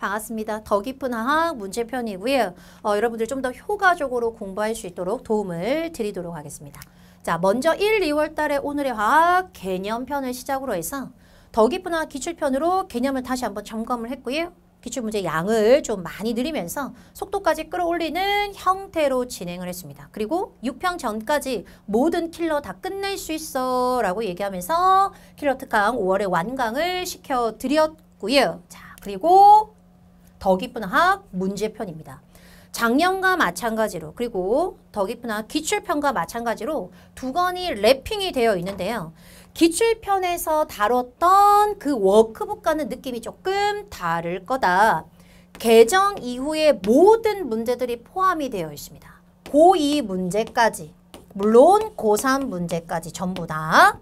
반갑습니다. 더 깊은 하학 문제편이고요. 어, 여러분들 좀 더 효과적으로 공부할 수 있도록 도움을 드리도록 하겠습니다. 자, 먼저 1, 2월 달에 오늘의 화학 개념편을 시작으로 해서 더 깊은 화학 기출편으로 개념을 다시 한번 점검을 했고요. 기출문제 양을 좀 많이 늘리면서 속도까지 끌어올리는 형태로 진행을 했습니다. 그리고 6평 전까지 모든 킬러 다 끝낼 수 있어 라고 얘기하면서 킬러 특강 5월에 완강을 시켜드렸고요. 자 그리고 더 깊은 학 문제편입니다. 작년과 마찬가지로 그리고 더 깊은 학 기출편과 마찬가지로 두 권이 랩핑이 되어 있는데요. 기출편에서 다뤘던 그 워크북과는 느낌이 조금 다를 거다. 개정 이후의 모든 문제들이 포함이 되어 있습니다. 고2 문제까지 물론 고3 문제까지 전부 다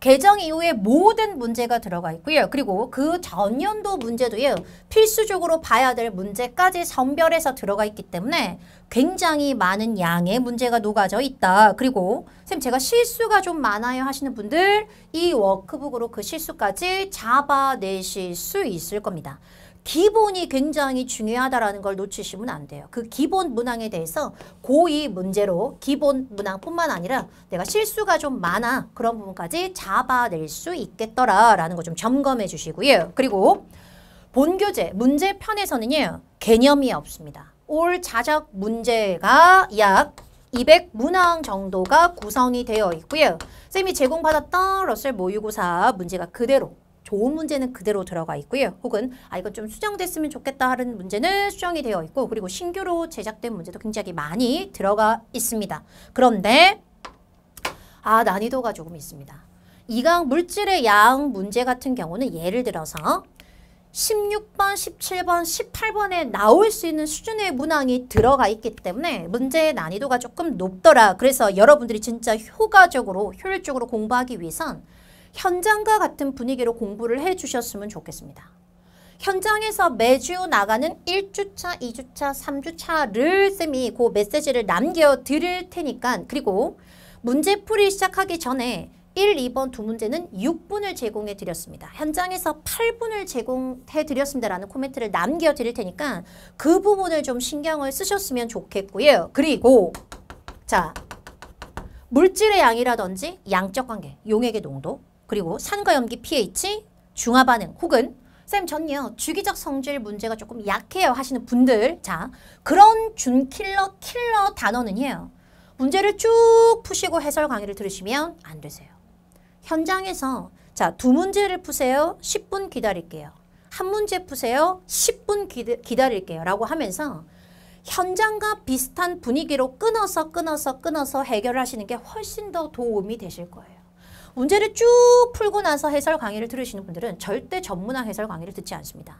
개정 이후에 모든 문제가 들어가 있고요. 그리고 그 전년도 문제도요. 필수적으로 봐야 될 문제까지 선별해서 들어가 있기 때문에 굉장히 많은 양의 문제가 녹아져 있다. 그리고 선 제가 실수가 좀 많아요 하시는 분들 이 워크북으로 그 실수까지 잡아내실 수 있을 겁니다. 기본이 굉장히 중요하다라는 걸 놓치시면 안 돼요. 그 기본 문항에 대해서 고의 문제로 기본 문항뿐만 아니라 내가 실수가 좀 많아 그런 부분까지 잡아낼 수 있겠더라라는 거 좀 점검해 주시고요. 그리고 본교재 문제 편에서는요. 개념이 없습니다. 올 자작 문제가 약 200문항 정도가 구성이 되어 있고요. 쌤이 제공받았던 러셀 모의고사 문제가 그대로 좋은 문제는 그대로 들어가 있고요. 혹은 아 이건 좀 수정됐으면 좋겠다 하는 문제는 수정이 되어 있고 그리고 신규로 제작된 문제도 굉장히 많이 들어가 있습니다. 그런데 아 난이도가 조금 있습니다. 이강 물질의 양 문제 같은 경우는 예를 들어서 16번, 17번, 18번에 나올 수 있는 수준의 문항이 들어가 있기 때문에 문제의 난이도가 조금 높더라. 그래서 여러분들이 진짜 효과적으로, 효율적으로 공부하기 위해선 현장과 같은 분위기로 공부를 해주셨으면 좋겠습니다. 현장에서 매주 나가는 1주차, 2주차, 3주차를 쌤이 그 메시지를 남겨드릴 테니까 그리고 문제풀이 시작하기 전에 1, 2번 두 문제는 6분을 제공해 드렸습니다. 현장에서 8분을 제공해 드렸습니다라는 코멘트를 남겨 드릴 테니까 그 부분을 좀 신경을 쓰셨으면 좋겠고요. 그리고 자 물질의 양이라든지 양적 관계, 용액의 농도, 그리고 산과 염기 pH, 중화 반응 혹은 쌤 전요 주기적 성질 문제가 조금 약해요 하시는 분들 자 그런 준킬러 킬러 단어는요 문제를 쭉 푸시고 해설 강의를 들으시면 안 되세요 현장에서 자 두 문제를 푸세요 10분 기다릴게요 한 문제 푸세요 10분 기다, 릴게요 라고 하면서 현장과 비슷한 분위기로 끊어서 끊어서 끊어서 해결하시는 게 훨씬 더 도움이 되실 거예요 문제를 쭉 풀고 나서 해설 강의를 들으시는 분들은 절대 전문화 해설 강의를 듣지 않습니다.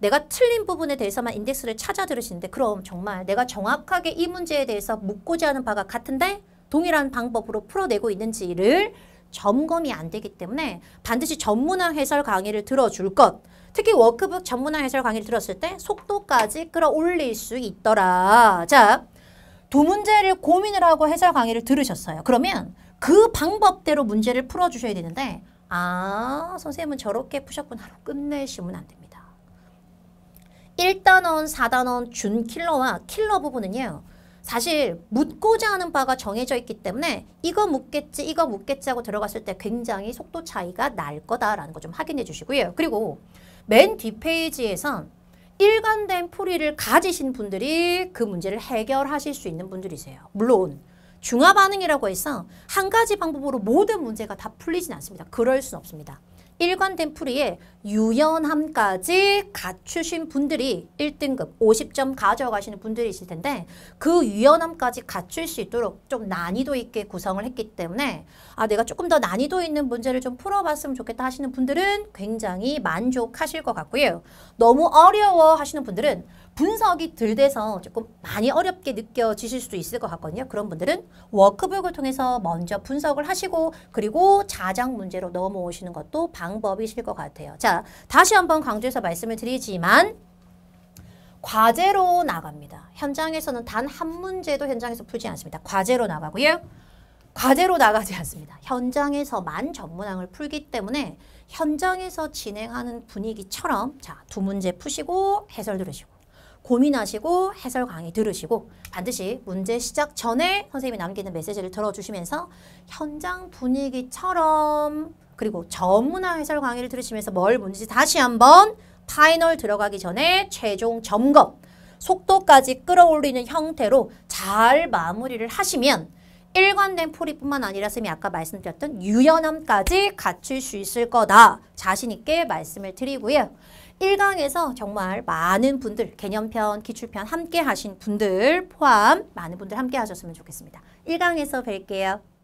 내가 틀린 부분에 대해서만 인덱스를 찾아 들으시는데 그럼 정말 내가 정확하게 이 문제에 대해서 묻고자 하는 바가 같은데 동일한 방법으로 풀어내고 있는지를 점검이 안 되기 때문에 반드시 전문화 해설 강의를 들어줄 것 특히 워크북 전문화 해설 강의를 들었을 때 속도까지 끌어올릴 수 있더라 자, 두 문제를 고민을 하고 해설 강의를 들으셨어요 그러면 그 방법대로 문제를 풀어주셔야 되는데 아 선생님은 저렇게 푸셨구나로 끝내시면 안 됩니다. 1단원, 4단원, 준 킬러와 킬러 부분은요. 사실 묻고자 하는 바가 정해져 있기 때문에 이거 묻겠지, 이거 묻겠지 하고 들어갔을 때 굉장히 속도 차이가 날 거다라는 거 좀 확인해 주시고요. 그리고 맨 뒷페이지에선 일관된 풀이를 가지신 분들이 그 문제를 해결하실 수 있는 분들이세요. 물론 중화 반응이라고 해서 한 가지 방법으로 모든 문제가 다 풀리진 않습니다. 그럴 순 없습니다. 일관된 풀이에 유연함까지 갖추신 분들이 1등급 50점 가져가시는 분들이 있을 텐데 그 유연함까지 갖출 수 있도록 좀 난이도 있게 구성을 했기 때문에 아 내가 조금 더 난이도 있는 문제를 좀 풀어봤으면 좋겠다 하시는 분들은 굉장히 만족하실 것 같고요. 너무 어려워 하시는 분들은 분석이 덜 돼서 조금 많이 어렵게 느껴지실 수도 있을 것 같거든요. 그런 분들은 워크북을 통해서 먼저 분석을 하시고 그리고 자작 문제로 넘어오시는 것도 방법이실 것 같아요. 자, 다시 한번 강조해서 말씀을 드리지만 과제로 나갑니다. 현장에서는 단 한 문제도 현장에서 풀지 않습니다. 과제로 나가고요. 과제로 나가지 않습니다. 현장에서만 전문항을 풀기 때문에 현장에서 진행하는 분위기처럼 자 두 문제 푸시고 해설 들으시고 고민하시고 해설 강의 들으시고 반드시 문제 시작 전에 선생님이 남기는 메시지를 들어주시면서 현장 분위기처럼 그리고 전문화 해설 강의를 들으시면서 뭘 뭔지 다시 한번 파이널 들어가기 전에 최종 점검 속도까지 끌어올리는 형태로 잘 마무리를 하시면 일관된 풀이뿐만 아니라 선생님이 아까 말씀드렸던 유연함까지 갖출 수 있을 거다. 자신 있게 말씀을 드리고요. 1강에서 정말 많은 분들 개념편, 기출편 함께 하신 분들 포함 많은 분들 함께 하셨으면 좋겠습니다. 1강에서 뵐게요.